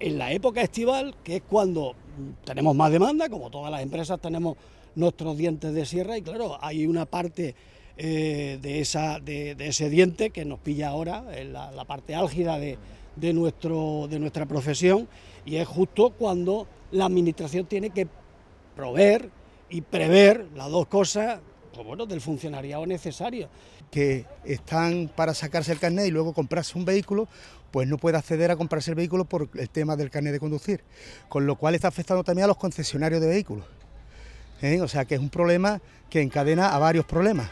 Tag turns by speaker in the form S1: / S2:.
S1: en la época estival, que es cuando
S2: tenemos más demanda,
S1: como todas las empresas tenemos nuestros dientes de sierra y claro, hay una parte eh, de, esa, de, ese diente que nos pilla ahora, en eh, la, la parte álgida de, nuestro, de nuestra profesión y es justo cuando la administración tiene que proveer
S3: y prever las dos cosas los del funcionariado necesario. Que están para sacarse el carnet y luego comprarse un vehículo, pues no puede acceder a comprarse el vehículo por el tema del carnet de conducir, con lo cual está afectando también a los concesionarios de vehículos. ¿eh? O sea que es un problema que encadena a varios problemas.